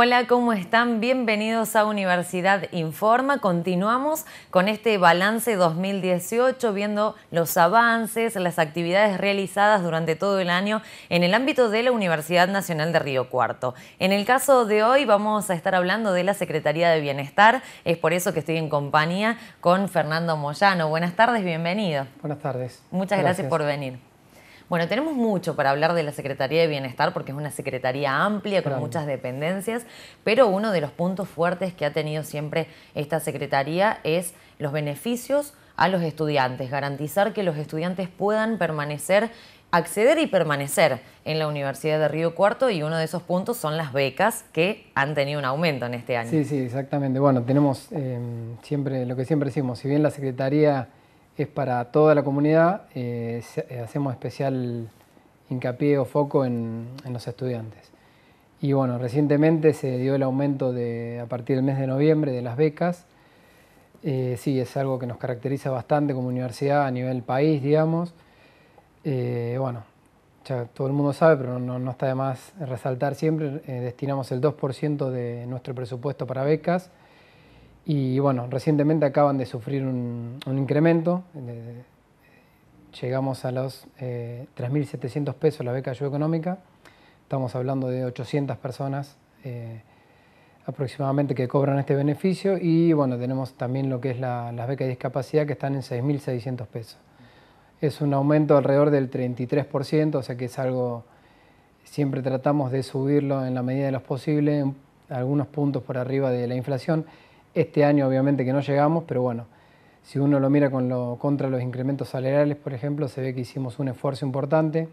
Hola, ¿cómo están? Bienvenidos a Universidad Informa. Continuamos con este balance 2018, viendo los avances, las actividades realizadas durante todo el año en el ámbito de la Universidad Nacional de Río Cuarto. En el caso de hoy vamos a estar hablando de la Secretaría de Bienestar. Es por eso que estoy en compañía con Fernando Moyano. Buenas tardes, bienvenido. Buenas tardes. Muchas gracias, gracias por venir. Bueno, tenemos mucho para hablar de la Secretaría de Bienestar porque es una secretaría amplia con muchas dependencias, pero uno de los puntos fuertes que ha tenido siempre esta secretaría es los beneficios a los estudiantes, garantizar que los estudiantes puedan permanecer acceder y permanecer en la Universidad de Río Cuarto y uno de esos puntos son las becas que han tenido un aumento en este año. Sí, sí, exactamente. Bueno, tenemos eh, siempre lo que siempre decimos, si bien la Secretaría es para toda la comunidad, eh, eh, hacemos especial hincapié o foco en, los estudiantes. Y bueno, recientemente se dio el aumento de, a partir del mes de noviembre de las becas. Eh, sí, es algo que nos caracteriza bastante como universidad a nivel país, digamos. bueno, todo el mundo sabe, pero no, no está de más resaltar siempre, destinamos el 2% de nuestro presupuesto para becas y bueno, recientemente acaban de sufrir un, incremento. Eh, llegamos a los 3.700 eh, pesos la beca de ayuda económica. Estamos hablando de 800 personas eh, aproximadamente que cobran este beneficio. Y bueno, tenemos también lo que es la, las becas de discapacidad que están en 6.600 pesos. Es un aumento alrededor del 33%, o sea que es algo siempre tratamos de subirlo en la medida de lo posible, algunos puntos por arriba de la inflación. Este año obviamente que no llegamos, pero bueno, si uno lo mira contra los incrementos salariales, por ejemplo, se ve que hicimos un esfuerzo importante.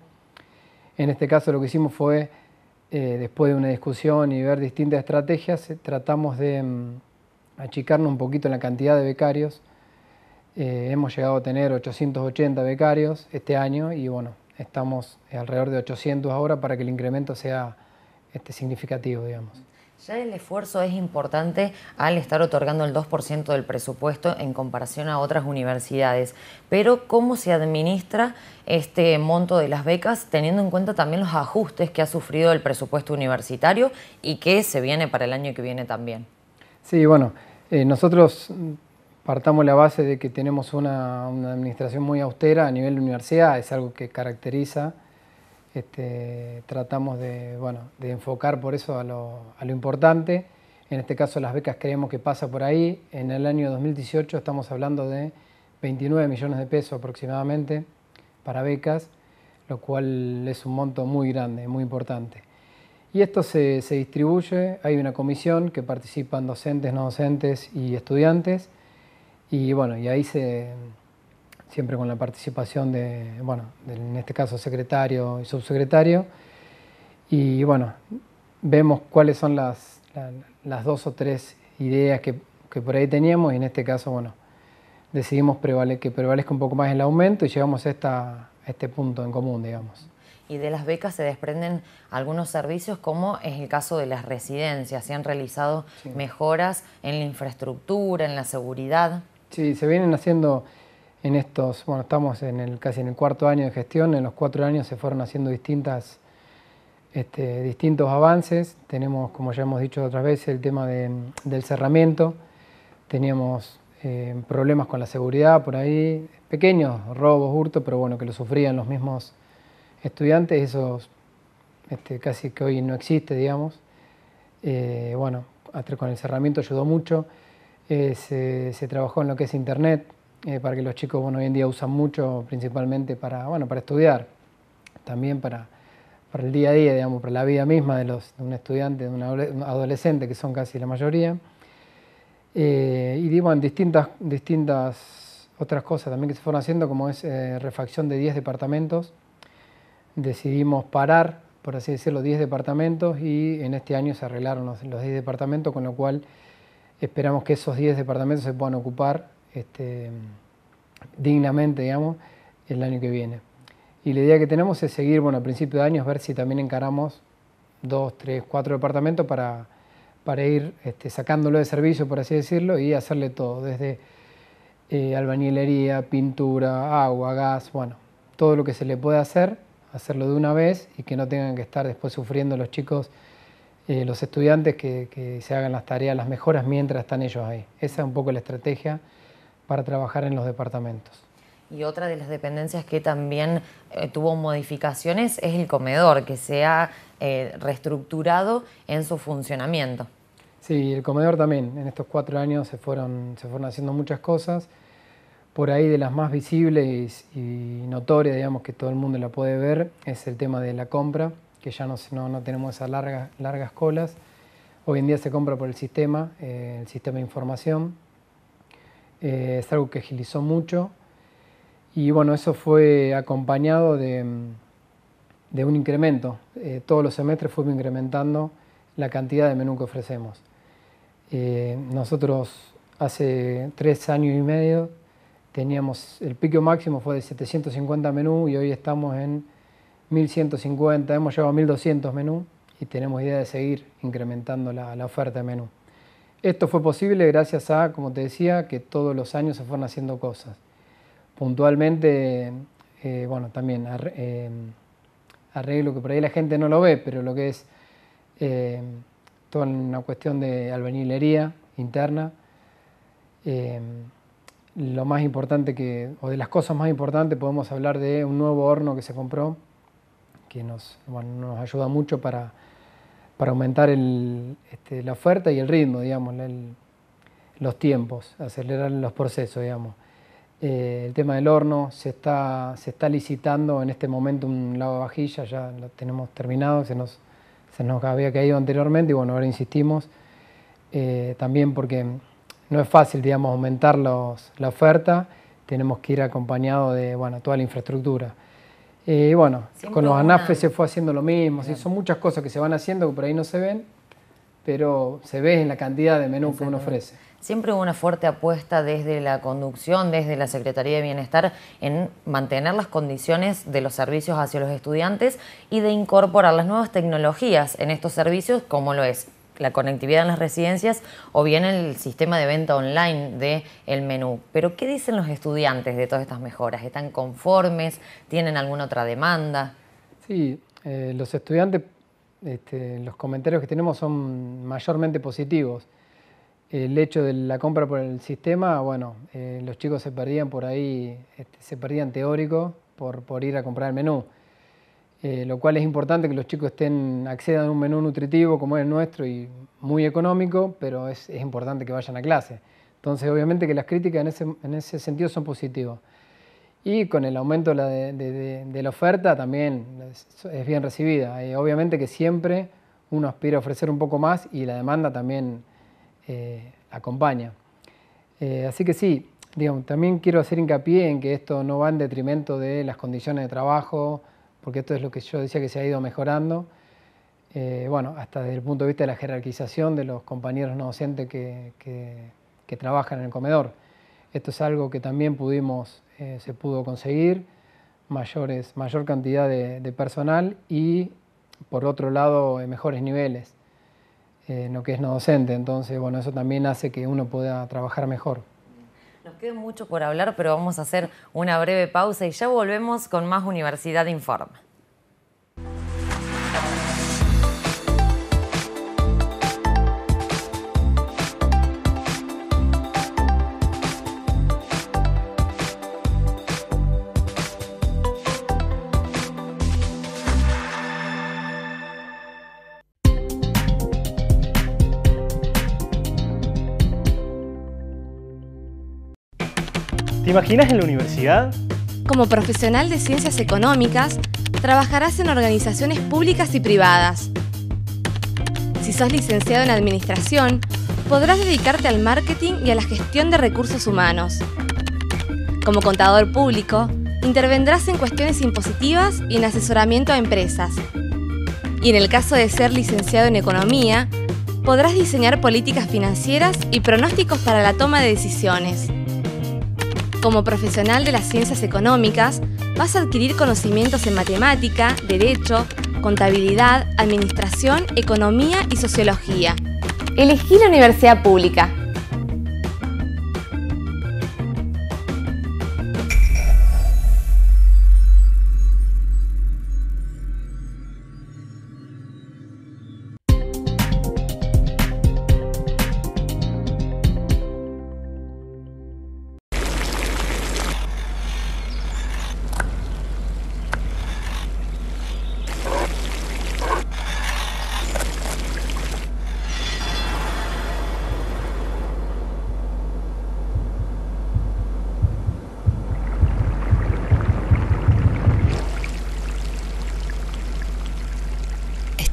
En este caso lo que hicimos fue, eh, después de una discusión y ver distintas estrategias, eh, tratamos de mm, achicarnos un poquito en la cantidad de becarios. Eh, hemos llegado a tener 880 becarios este año y bueno, estamos alrededor de 800 ahora para que el incremento sea este, significativo, digamos. Ya el esfuerzo es importante al estar otorgando el 2% del presupuesto en comparación a otras universidades, pero ¿cómo se administra este monto de las becas teniendo en cuenta también los ajustes que ha sufrido el presupuesto universitario y que se viene para el año que viene también? Sí, bueno, eh, nosotros partamos la base de que tenemos una, una administración muy austera a nivel de universidad, es algo que caracteriza este, tratamos de, bueno, de, enfocar por eso a lo, a lo, importante. En este caso las becas creemos que pasa por ahí. En el año 2018 estamos hablando de 29 millones de pesos aproximadamente para becas, lo cual es un monto muy grande, muy importante. Y esto se, se distribuye, hay una comisión que participan docentes, no docentes y estudiantes, y bueno, y ahí se, siempre con la participación de, bueno, en este caso secretario y subsecretario. Y bueno, vemos cuáles son las, dos o tres ideas que, por ahí teníamos y en este caso, bueno, decidimos que prevalezca un poco más el aumento y llegamos a, esta, este punto en común, digamos y de las becas se desprenden algunos servicios, como es el caso de las residencias. Se han realizado mejoras en la infraestructura, en la seguridad. Sí, se vienen haciendo en estos, bueno, estamos en el, casi en el cuarto año de gestión, en los cuatro años se fueron haciendo distintas, este, distintos avances, tenemos, como ya hemos dicho otras veces, el tema del cerramiento, teníamos eh, problemas con la seguridad por ahí, pequeños robos, hurtos, pero bueno, que lo sufrían los mismos estudiantes, eso este, casi que hoy no existe, digamos. Eh, bueno, con el cerramiento ayudó mucho, eh, se trabajó en lo que es internet, eh, para que los chicos bueno, hoy en día usan mucho, principalmente para, bueno, para estudiar, también para, para el día a día, digamos, para la vida misma de, los, un estudiante, de un adolescente, que son casi la mayoría. Eh, y digo, en distintas, distintas otras cosas también que se fueron haciendo, como es eh, refacción de 10 departamentos. Decidimos parar, por así decirlo, 10 departamentos y en este año se arreglaron los 10 departamentos, con lo cual esperamos que esos 10 departamentos se puedan ocupar este, dignamente, digamos, el año que viene. Y la idea que tenemos es seguir, bueno, al principio de año, ver si también encaramos dos, tres, cuatro departamentos para, para ir este, sacándolo de servicio, por así decirlo, y hacerle todo, desde eh, albañilería, pintura, agua, gas, bueno, todo lo que se le puede hacer, hacerlo de una vez y que no tengan que estar después sufriendo los chicos, eh, los estudiantes, que se hagan las tareas, las mejoras mientras están ellos ahí. Esa es un poco la estrategia para trabajar en los departamentos. Y otra de las dependencias que también eh, tuvo modificaciones es el comedor, que se ha eh, reestructurado en su funcionamiento. Sí, el comedor también. En estos cuatro años se fueron, haciendo muchas cosas. Por ahí de las más visibles y, notorias, digamos que todo el mundo la puede ver, es el tema de la compra, que ya no, tenemos esas largas, largas colas. Hoy en día se compra por el sistema, eh, el sistema de información, eh, es algo que agilizó mucho y bueno, eso fue acompañado de, un incremento. Eh, todos los semestres fuimos incrementando la cantidad de menú que ofrecemos. Eh, nosotros hace tres años y medio teníamos, el pico máximo fue de 750 menú y hoy estamos en 1150, hemos llegado a 1200 menú y tenemos idea de seguir incrementando la, la oferta de menú. Esto fue posible gracias a, como te decía, que todos los años se fueron haciendo cosas. Puntualmente, eh, bueno, también eh, arreglo que por ahí la gente no lo ve, pero lo que es eh, toda una cuestión de albañilería interna, lo más importante que, o de las cosas más importantes, podemos hablar de un nuevo horno que se compró, que nos, nos ayuda mucho para para aumentar este, la oferta y el ritmo, digamos, los tiempos, acelerar los procesos, digamos. Eh, el tema del horno se está, se está licitando en este momento un de vajilla, ya lo tenemos terminado, se nos, había caído anteriormente y bueno, ahora insistimos. Eh, también porque no es fácil, digamos, aumentar la oferta, tenemos que ir acompañado de, bueno, toda la infraestructura. Eh, y bueno, con los anafes se fue haciendo lo mismo, son muchas cosas que se van haciendo que por ahí no se ven, pero se ve en la cantidad de menú que uno ofrece. Siempre hubo una fuerte apuesta desde la conducción, desde la Secretaría de Bienestar, en mantener las condiciones de los servicios hacia los estudiantes y de incorporar las nuevas tecnologías en estos servicios, como lo es la conectividad en las residencias o bien el sistema de venta online del el menú. Pero ¿qué dicen los estudiantes de todas estas mejoras? ¿Están conformes? ¿Tienen alguna otra demanda? Sí, eh, los estudiantes, este, los comentarios que tenemos son mayormente positivos. El hecho de la compra por el sistema, bueno, eh, los chicos se perdían por ahí, este, se perdían teórico por, por ir a comprar el menú. Eh, lo cual es importante que los chicos estén, accedan a un menú nutritivo como es el nuestro y muy económico, pero es, importante que vayan a clase. Entonces, obviamente que las críticas en ese, sentido son positivas. Y con el aumento de, la oferta también es, bien recibida. Eh, obviamente que siempre uno aspira a ofrecer un poco más y la demanda también eh, acompaña. así que sí, también quiero hacer hincapié en que esto no va en detrimento de las condiciones de trabajo, porque esto es lo que yo decía que se ha ido mejorando, eh, bueno, hasta desde el punto de vista de la jerarquización de los compañeros no docentes que, trabajan en el comedor. Esto es algo que también pudimos, eh, se pudo conseguir, mayor cantidad de, personal y, por otro lado, mejores niveles eh, en lo que es no docente. Entonces, bueno, eso también hace que uno pueda trabajar mejor. Nos queda mucho por hablar, pero vamos a hacer una breve pausa y ya volvemos con más Universidad Informa. imaginas en la universidad? Como profesional de ciencias económicas, trabajarás en organizaciones públicas y privadas. Si sos licenciado en administración, podrás dedicarte al marketing y a la gestión de recursos humanos. Como contador público, intervendrás en cuestiones impositivas y en asesoramiento a empresas. Y en el caso de ser licenciado en economía, podrás diseñar políticas financieras y pronósticos para la toma de decisiones. Como profesional de las ciencias económicas, vas a adquirir conocimientos en matemática, derecho, contabilidad, administración, economía y sociología. Elegí la universidad pública.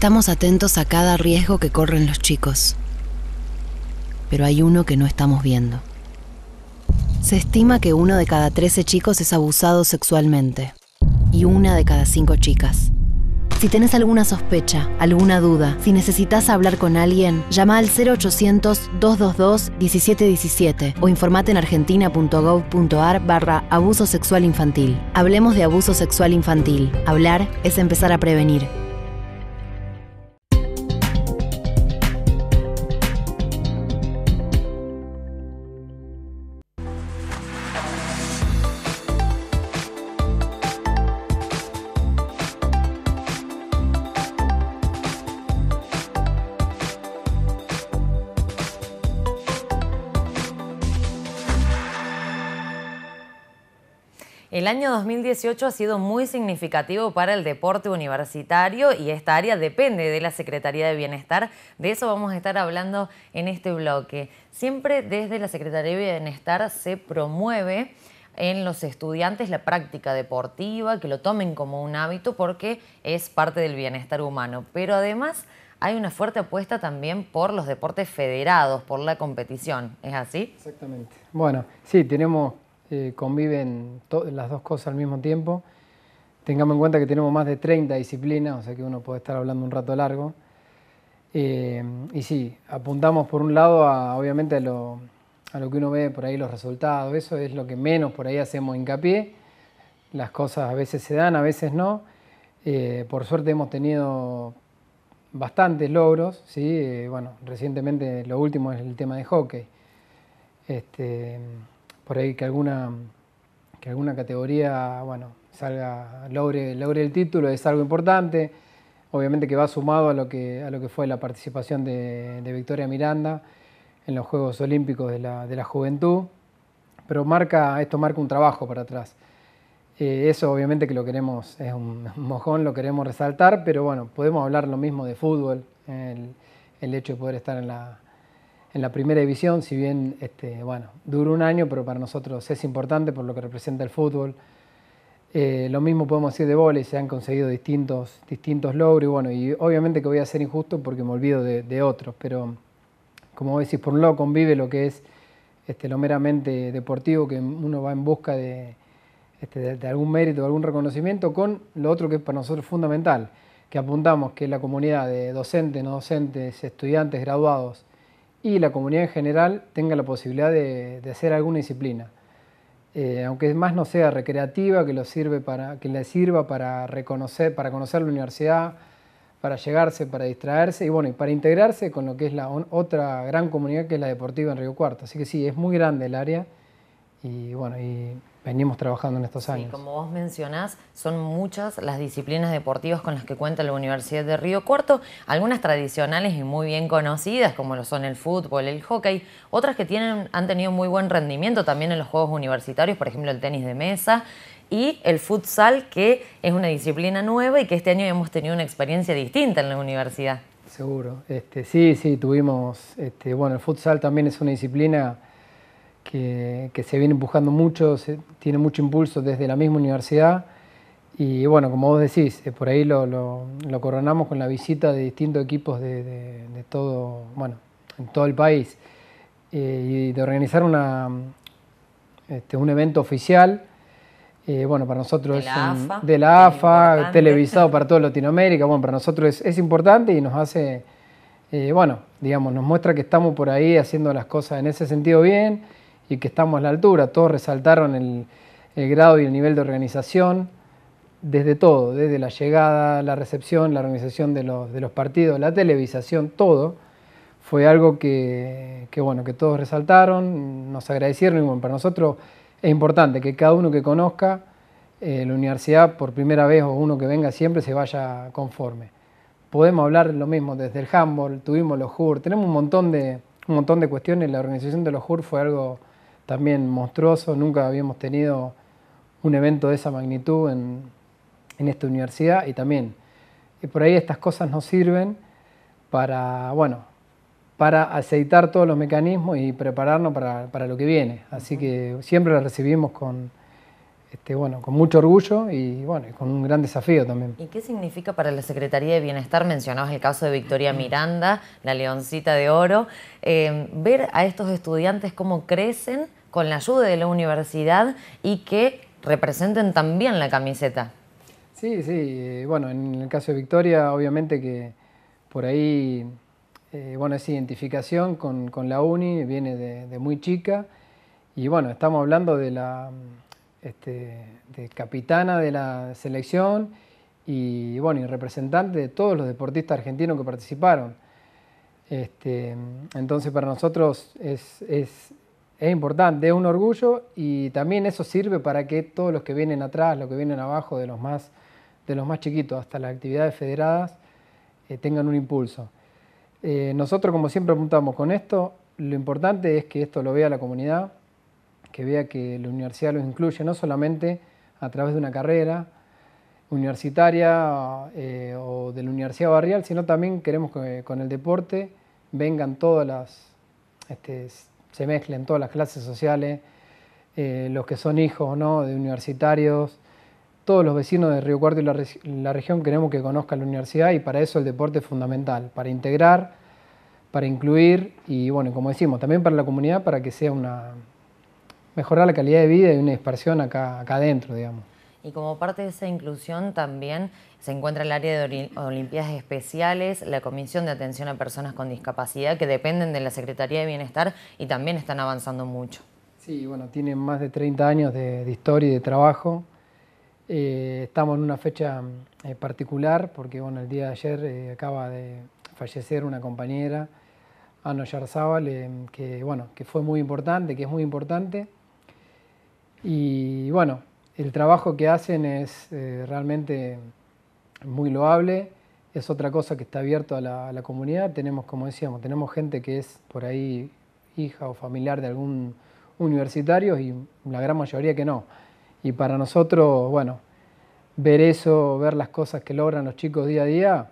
Estamos atentos a cada riesgo que corren los chicos, pero hay uno que no estamos viendo. Se estima que uno de cada 13 chicos es abusado sexualmente y una de cada cinco chicas. Si tenés alguna sospecha, alguna duda, si necesitas hablar con alguien, llama al 0800-222-1717 o informate en argentina.gov.ar barra abuso sexual infantil. Hablemos de abuso sexual infantil. Hablar es empezar a prevenir. El año 2018 ha sido muy significativo para el deporte universitario y esta área depende de la Secretaría de Bienestar. De eso vamos a estar hablando en este bloque. Siempre desde la Secretaría de Bienestar se promueve en los estudiantes la práctica deportiva, que lo tomen como un hábito porque es parte del bienestar humano. Pero además hay una fuerte apuesta también por los deportes federados, por la competición. ¿Es así? Exactamente. Bueno, sí, tenemos eh, conviven las dos cosas al mismo tiempo. Tengamos en cuenta que tenemos más de 30 disciplinas, o sea que uno puede estar hablando un rato largo. Eh, y sí, apuntamos por un lado obviamente a lo, que uno ve por ahí los resultados, eso es lo que menos por ahí hacemos hincapié. Las cosas a veces se dan, a veces no. Eh, por suerte hemos tenido bastantes logros, ¿sí? bueno, recientemente lo último es el tema de hockey. Este, por ahí que alguna, que alguna categoría, bueno, salga, logre, logre el título, es algo importante. Obviamente que va sumado a lo que, a lo que fue la participación de, Victoria Miranda en los Juegos Olímpicos de la, Juventud, pero marca, esto marca un trabajo para atrás. Eh, eso obviamente que lo queremos, es un mojón, lo queremos resaltar, pero bueno, podemos hablar lo mismo de fútbol, el, el hecho de poder estar en la, en la primera división, si bien este, bueno, duró un año, pero para nosotros es importante por lo que representa el fútbol. Eh, lo mismo podemos decir de volei, se han conseguido distintos, distintos logros y bueno, y obviamente que voy a ser injusto porque me olvido de, otros, pero como decís, por un lado convive lo que es este, lo meramente deportivo, que uno va en busca de, este, de, algún mérito, algún reconocimiento, con lo otro que es para nosotros fundamental, que apuntamos que la comunidad de docentes, no docentes, estudiantes, graduados, y la comunidad en general tenga la posibilidad de, hacer alguna disciplina. Eh, aunque más no sea recreativa, que, lo le sirva para, reconocer, para conocer la universidad, para llegarse, para distraerse y bueno, y para integrarse con lo que es la otra gran comunidad que es la deportiva en Río Cuarto. Así que sí, es muy grande el área y bueno, y venimos trabajando en estos años. Y como vos mencionás, son muchas las disciplinas deportivas con las que cuenta la Universidad de Río Cuarto, algunas tradicionales y muy bien conocidas, como lo son el fútbol, el hockey, otras que tienen, han tenido muy buen rendimiento también en los juegos universitarios, por ejemplo el tenis de mesa y el futsal, que es una disciplina nueva y que este año hemos tenido una experiencia distinta en la universidad. Seguro, este, sí, sí, tuvimos, este, bueno, el futsal también es una disciplina que, se viene empujando mucho, tiene mucho impulso desde la misma universidad. Y bueno, como vos decís, eh, por ahí lo, coronamos con la visita de distintos equipos de, todo, bueno, en todo el país. Eh, y de organizar una, este, un evento oficial, eh, bueno, para nosotros de la AFA, de la AFA televisado para toda Latinoamérica, bueno, para nosotros es, importante y nos hace, bueno, digamos, nos muestra que estamos por ahí haciendo las cosas en ese sentido bien y que estamos a la altura. Todos resaltaron el, grado y el nivel de organización, desde todo, desde la llegada, la recepción, la organización de los, de los partidos, la televisación, todo. Fue algo que, bueno, que todos resaltaron, nos agradecieron y bueno, para nosotros es importante que cada uno que conozca eh, la universidad por primera vez o uno que venga siempre se vaya conforme. Podemos hablar lo mismo desde el handball, tuvimos los JUR, tenemos un montón de, un montón de cuestiones, la organización de los JUR fue algo también monstruoso. Nunca habíamos tenido un evento de esa magnitud en, esta universidad y también eh, por ahí estas cosas nos sirven para, bueno, para aceitar todos los mecanismos y prepararnos para, para lo que viene. Así que siempre las recibimos con, este, bueno, con mucho orgullo y bueno, con un gran desafío también. ¿Y qué significa para la Secretaría de Bienestar? Mencionabas el caso de Victoria Miranda, la leoncita de oro. Em, ver a estos estudiantes cómo crecen con la ayuda de la universidad y que representen también la camiseta. Sí, sí. Eh, bueno, en el caso de Victoria, obviamente que por ahí, eh, bueno, esa identificación con, la UNI viene de muy chica. Y bueno, estamos hablando de la este, de capitana de la selección y bueno, y representante de todos los deportistas argentinos que participaron. Este, entonces para nosotros es, importante, es un orgullo y también eso sirve para que todos los que vienen atrás, los que vienen abajo, de los más, de los más chiquitos hasta las actividades federadas, eh, tengan un impulso. Eh, nosotros como siempre apuntamos con esto, lo importante es que esto lo vea la comunidad, que vea que la universidad los incluye no solamente a través de una carrera universitaria eh, o de la universidad barrial, sino también queremos que con el deporte vengan todas las, este, se mezclen todas las clases sociales, eh, los que son hijos ¿no? de universitarios, todos los vecinos de Río Cuarto y la, región queremos que conozcan la universidad y para eso el deporte es fundamental, para integrar, para incluir y bueno, como decimos, también para la comunidad, para que sea una, mejorar la calidad de vida y una dispersión acá, acá adentro, digamos. Y como parte de esa inclusión también se encuentra el área de Olimpiadas Especiales, la Comisión de Atención a Personas con Discapacidad, que dependen de la Secretaría de Bienestar y también están avanzando mucho. Sí, bueno, tienen más de 30 años de, historia y de trabajo. Eh, estamos en una fecha eh, particular porque bueno, el día de ayer eh, acaba de fallecer una compañera, Ano Yarzábal, que, bueno, que fue muy importante, que es muy importante. Y bueno, el trabajo que hacen es eh, realmente muy loable, es otra cosa que está abierto a la, comunidad. Tenemos, como decíamos, tenemos gente que es por ahí hija o familiar de algún universitario y la gran mayoría que no. Y para nosotros, bueno, ver eso, ver las cosas que logran los chicos día a día,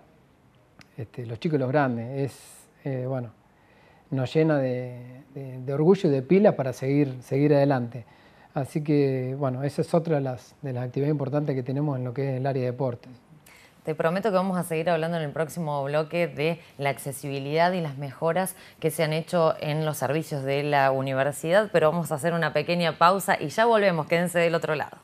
este, los chicos y los grandes, es, eh, bueno, nos llena de, orgullo y de pila para seguir, seguir adelante. Así que, bueno, esa es otra de las, de las actividades importantes que tenemos en lo que es el área de deportes. Te prometo que vamos a seguir hablando en el próximo bloque de la accesibilidad y las mejoras que se han hecho en los servicios de la universidad, pero vamos a hacer una pequeña pausa y ya volvemos, quédense del otro lado.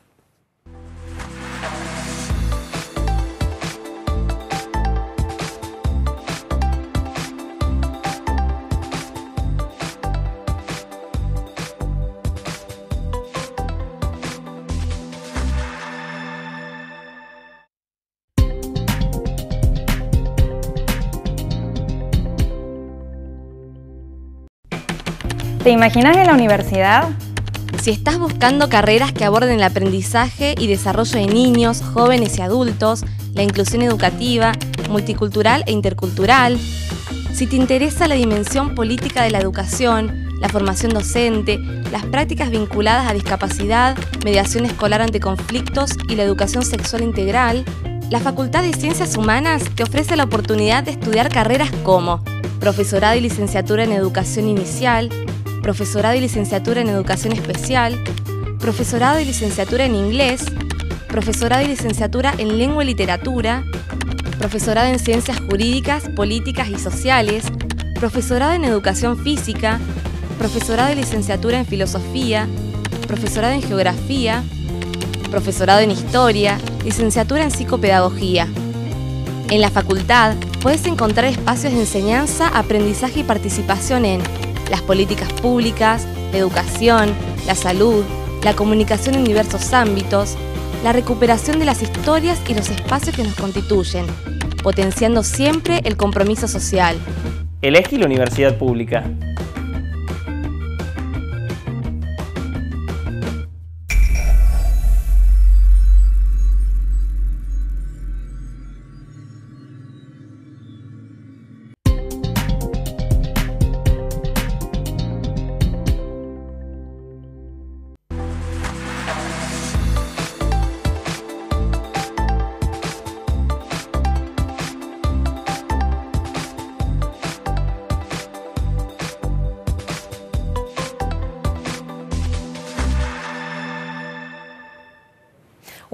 ¿Te imaginas en la universidad? Si estás buscando carreras que aborden el aprendizaje y desarrollo de niños, jóvenes y adultos, la inclusión educativa, multicultural e intercultural, si te interesa la dimensión política de la educación, la formación docente, las prácticas vinculadas a discapacidad, mediación escolar ante conflictos y la educación sexual integral, la Facultad de Ciencias Humanas te ofrece la oportunidad de estudiar carreras como profesorado y licenciatura en educación inicial, profesorado y licenciatura en educación especial, profesorado y licenciatura en inglés, profesorado y licenciatura en lengua y literatura, profesorado en ciencias jurídicas, políticas y sociales, profesorado en educación física, profesorado y licenciatura en filosofía, profesorado en geografía, profesorado en historia, licenciatura en psicopedagogía. En la facultad puedes encontrar espacios de enseñanza, aprendizaje y participación en las políticas públicas, la educación, la salud, la comunicación en diversos ámbitos, la recuperación de las historias y los espacios que nos constituyen, potenciando siempre el compromiso social. Elegí la universidad pública.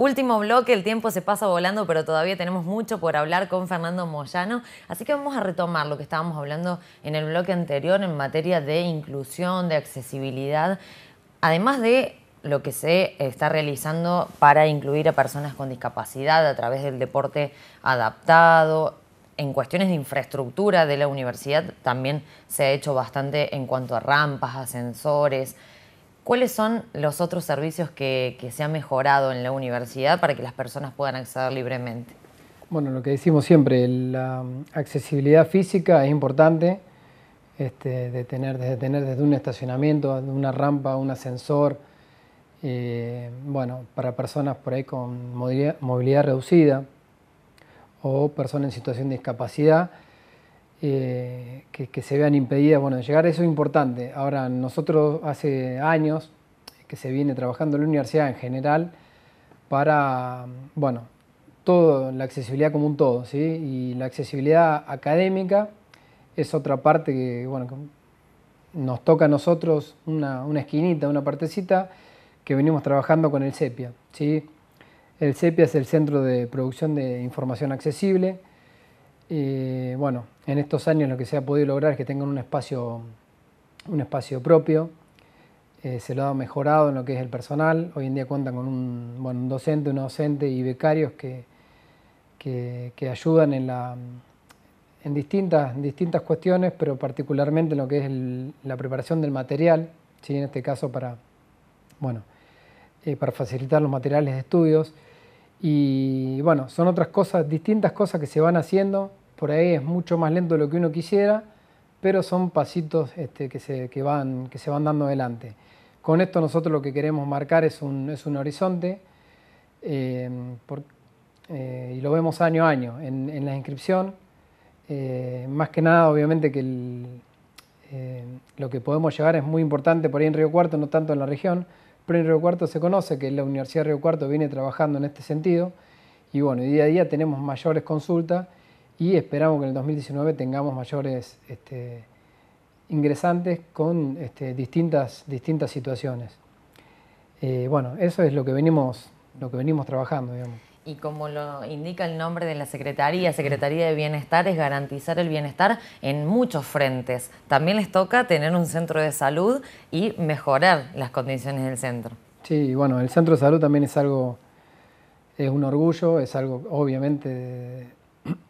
Último bloque, el tiempo se pasa volando, pero todavía tenemos mucho por hablar con Fernando Moyano, así que vamos a retomar lo que estábamos hablando en el bloque anterior en materia de inclusión, de accesibilidad, además de lo que se está realizando para incluir a personas con discapacidad a través del deporte adaptado. En cuestiones de infraestructura de la universidad también se ha hecho bastante en cuanto a rampas, ascensores, ¿Cuáles son los otros servicios que, se han mejorado en la universidad para que las personas puedan acceder libremente? Bueno, lo que decimos siempre, la accesibilidad física es importante, este, desde un estacionamiento, una rampa, un ascensor, eh, bueno, para personas por ahí con movilidad reducida o personas en situación de discapacidad eh, que, se vean impedidas. Bueno, llegar eso es importante. Ahora, nosotros hace años que se viene trabajando en la universidad en general para, bueno, todo, la accesibilidad como un todo, ¿sí? Y la accesibilidad académica es otra parte que, bueno, nos toca a nosotros una, una, esquinita, una partecita que venimos trabajando con el CEPIA, ¿sí? El CEPIA es el Centro de Producción de Información Accesible, eh, bueno, en estos años lo que se ha podido lograr es que tengan un espacio, un espacio propio. Eh, se lo ha mejorado en lo que es el personal. Hoy en día cuentan con un, docente, un docente, y becarios que, ayudan en, distintas, cuestiones, pero particularmente en lo que es la preparación del material, ¿sí? en este caso para, eh, para facilitar los materiales de estudios. Y bueno, son otras cosas, distintas cosas que se van haciendo. Por ahí es mucho más lento de lo que uno quisiera, pero son pasitos este, que, se, van, que se van dando adelante. Con esto nosotros lo que queremos marcar es un, es un horizonte eh, eh, y lo vemos año a año en, la inscripción. Eh, más que nada, obviamente, que lo que podemos llegar es muy importante por ahí en Río Cuarto, no tanto en la región, pero en Río Cuarto se conoce que la Universidad de Río Cuarto viene trabajando en este sentido y bueno, día a día tenemos mayores consultas y esperamos que en el 2019 tengamos mayores este, ingresantes con este, distintas, distintas situaciones. Eh, bueno, eso es lo que venimos, lo que venimos trabajando, digamos y como lo indica el nombre de la Secretaría, Secretaría de Bienestar, es garantizar el bienestar en muchos frentes. También les toca tener un centro de salud y mejorar las condiciones del centro. Sí, bueno, el centro de salud también es algo, es un orgullo, es algo obviamente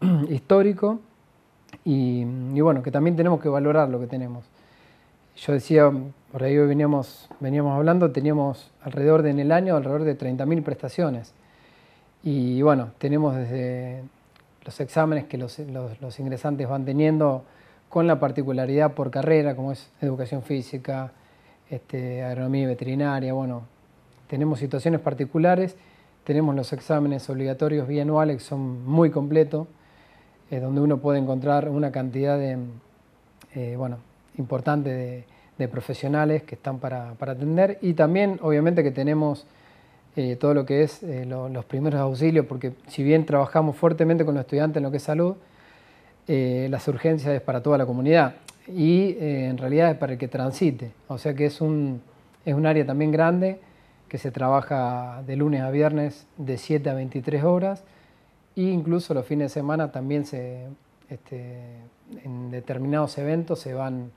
histórico y, bueno, que también tenemos que valorar lo que tenemos. Yo decía, por ahí veníamos, veníamos hablando, teníamos alrededor de en el año alrededor de 30.000 prestaciones y bueno, tenemos desde los exámenes que los, ingresantes van teniendo con la particularidad por carrera, como es educación física, este, agronomía y veterinaria, bueno, tenemos situaciones particulares, tenemos los exámenes obligatorios bianuales que son muy completos, eh, donde uno puede encontrar una cantidad de, eh, bueno, importante de, profesionales que están para, para atender y también obviamente que tenemos eh, todo lo que es eh, los primeros auxilios, porque si bien trabajamos fuertemente con los estudiantes en lo que es salud, eh, las urgencias es para toda la comunidad y en realidad es para el que transite, o sea que es un, área también grande que se trabaja de lunes a viernes de 7 a 23 horas e incluso los fines de semana también se, este, en determinados eventos se van,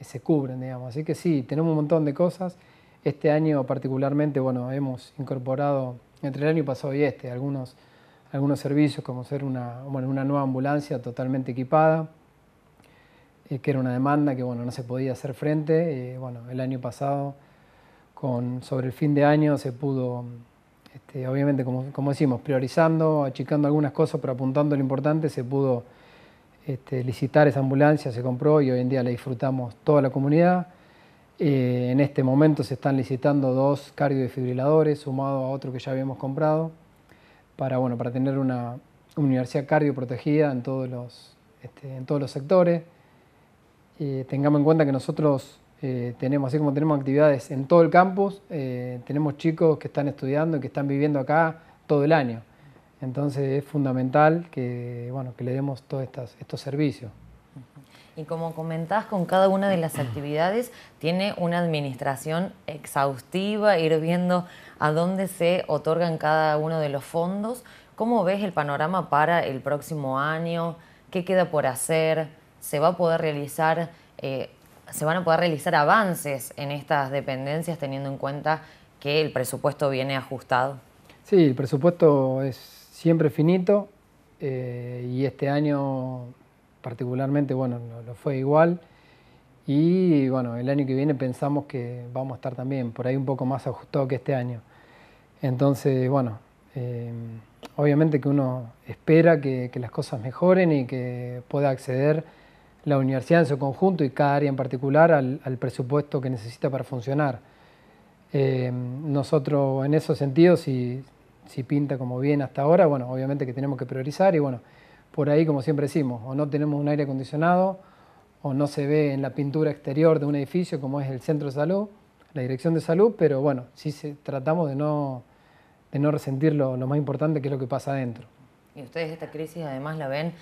se cubren, digamos. Así que sí, tenemos un montón de cosas. Este año particularmente, bueno, hemos incorporado, entre el año pasado y este, algunos, algunos servicios como ser una, nueva ambulancia totalmente equipada, eh, que era una demanda que, bueno, no se podía hacer frente. Eh, bueno, el año pasado, con, sobre el fin de año, se pudo, este, obviamente, como, decimos, priorizando, achicando algunas cosas, pero apuntando lo importante, se pudo este, licitar esa ambulancia, se compró y hoy en día la disfrutamos toda la comunidad. Eh, en este momento se están licitando dos cardio-defibriladores sumado a otro que ya habíamos comprado para, para tener una universidad cardio protegida este, en todos los, sectores. Eh, tengamos en cuenta que nosotros eh, tenemos, así como tenemos actividades en todo el campus, tenemos chicos que están estudiando y que están viviendo acá todo el año. Entonces es fundamental que, bueno, que le demos todos estos servicios y como comentás, con cada una de las actividades tiene una administración exhaustiva, ir viendo a dónde se otorgan cada uno de los fondos. ¿Cómo ves el panorama para el próximo año? ¿Qué queda por hacer? ¿Se va a poder realizar, eh, se van a poder realizar avances en estas dependencias teniendo en cuenta que el presupuesto viene ajustado? Sí, el presupuesto es siempre finito eh, y este año particularmente, bueno, lo, fue igual. Y bueno, el año que viene pensamos que vamos a estar también por ahí un poco más ajustado que este año. Entonces, bueno, eh, obviamente que uno espera que, las cosas mejoren y que pueda acceder la universidad en su conjunto y cada área en particular al, presupuesto que necesita para funcionar. Eh, nosotros en ese sentido, si, si pinta como bien hasta ahora, bueno, obviamente que tenemos que priorizar y bueno, por ahí, como siempre decimos, o no tenemos un aire acondicionado, o no se ve en la pintura exterior de un edificio como es el centro de salud, la dirección de salud, pero bueno, sí se, tratamos de no, de resentir lo, lo más importante que es lo que pasa adentro. Y ustedes esta crisis además la ven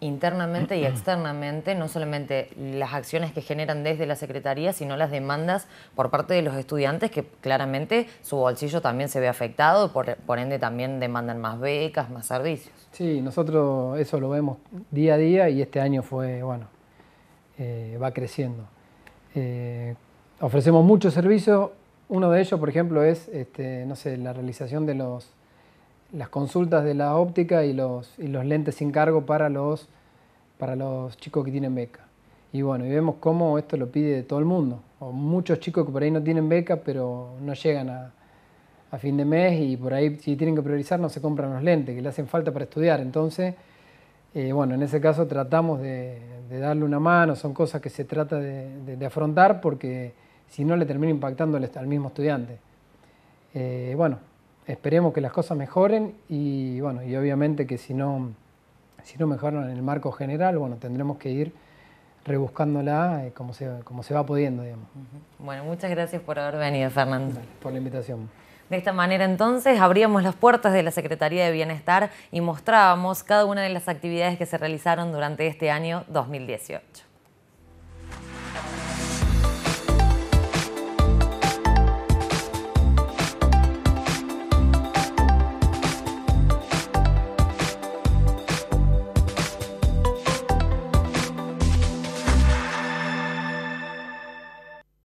internamente y externamente, no solamente las acciones que generan desde la Secretaría, sino las demandas por parte de los estudiantes que claramente su bolsillo también se ve afectado, por, por ende también demandan más becas, más servicios. Sí, nosotros eso lo vemos día a día y este año fue, bueno, eh, va creciendo. Eh, ofrecemos muchos servicios, uno de ellos, por ejemplo, es, este, no sé, la realización de los las consultas de la óptica y los, los lentes sin cargo para los, para los chicos que tienen beca. Y bueno, y vemos cómo esto lo pide todo el mundo. O muchos chicos que por ahí no tienen beca, pero no llegan a, fin de mes y por ahí si tienen que priorizar no se compran los lentes, que le hacen falta para estudiar. Entonces, eh, bueno, en ese caso tratamos de, darle una mano, son cosas que se trata de, afrontar porque si no le termina impactando al, mismo estudiante. Eh, bueno, esperemos que las cosas mejoren y bueno, y obviamente que si no, si no mejoran en el marco general, bueno, tendremos que ir rebuscándola eh, como, se, va pudiendo, digamos. Bueno, muchas gracias por haber venido, Fernando. por la invitación. De esta manera entonces abríamos las puertas de la Secretaría de Bienestar y mostrábamos cada una de las actividades que se realizaron durante este año 2018.